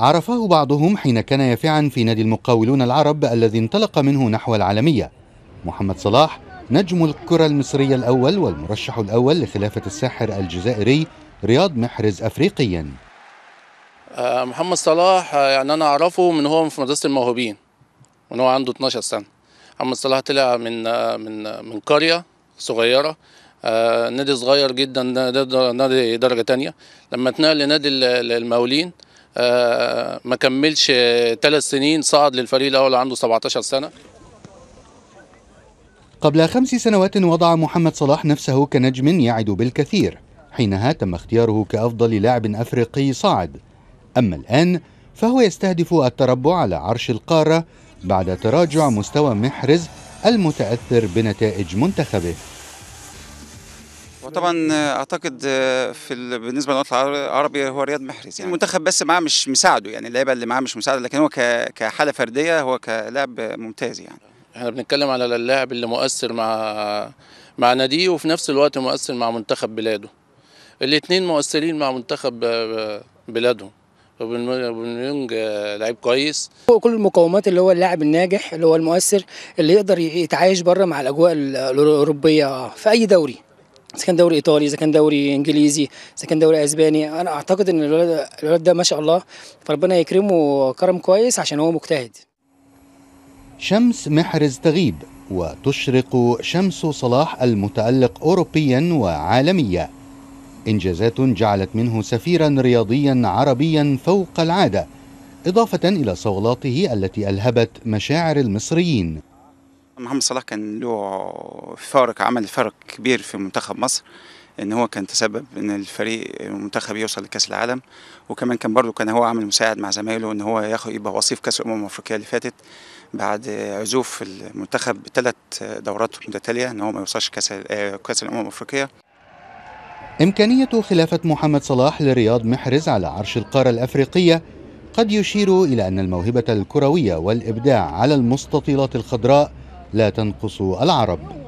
عرفه بعضهم حين كان يافعا في نادي المقاولون العرب الذي انطلق منه نحو العالمية محمد صلاح نجم الكرة المصرية الأول والمرشح الأول لخلافة الساحر الجزائري رياض محرز أفريقيا آه، محمد صلاح آه، يعني أنا أعرفه من هو في مدرسة الموهوبين من هو عنده 12 سنة محمد صلاح طلع من آه، من من قرية صغيرة نادي صغير جدا نادي درجة تانية لما اتنقل لنادي المقاولين آه، ما كملش ثلاث سنين صعد للفريق الاول عنده 17 سنه قبل خمس سنوات وضع محمد صلاح نفسه كنجم يعد بالكثير حينها تم اختياره كافضل لاعب افريقي صعد اما الان فهو يستهدف التربع على عرش القاره بعد تراجع مستوى محرز المتاثر بنتائج منتخبه وطبعا اعتقد آه، في بالنسبه للوطن العربي هو رياض محرز يعني المنتخب بس معاه مش مساعده يعني اللعيبه اللي معاه مش مساعده لكن هو كحاله فرديه هو كلاعب ممتاز يعني احنا بنتكلم على اللاعب اللي مؤثر مع مع ناديه وفي نفس الوقت مؤثر مع منتخب بلاده الاثنين مؤثرين مع منتخب آه، بلادهم وبنيونج آه، لعيب كويس هو كل المقومات اللي هو اللاعب الناجح اللي هو المؤثر اللي يقدر يتعايش بره مع الاجواء الاوروبيه في اي دوري اذا كان دوري ايطالي اذا كان دوري انجليزي اذا كان دوري اسباني انا اعتقد ان الولد الولد ده ما شاء الله فربنا يكرمه كرم كويس عشان هو مجتهد شمس محرز تغيب وتشرق شمس صلاح المتألق أوروبيا وعالميا إنجازات جعلت منه سفيرا رياضيا عربيا فوق العادة إضافة إلى صولاته التي ألهبت مشاعر المصريين محمد صلاح كان له فارق عمل فارق كبير في منتخب مصر ان هو كان تسبب ان الفريق المنتخب يوصل لكاس العالم وكمان كان برضه كان هو عامل مساعد مع زمايله ان هو ياخد يبقى وصيف كاس الامم الافريقيه اللي فاتت بعد عزوف المنتخب بثلاث دورات متتاليه ان هو ما يوصلش كاس آه، كاس الامم الافريقيه إمكانية خلافة محمد صلاح لرياض محرز على عرش القارة الأفريقية قد يشير إلى أن الموهبة الكروية والإبداع على المستطيلات الخضراء لا تنقص العرب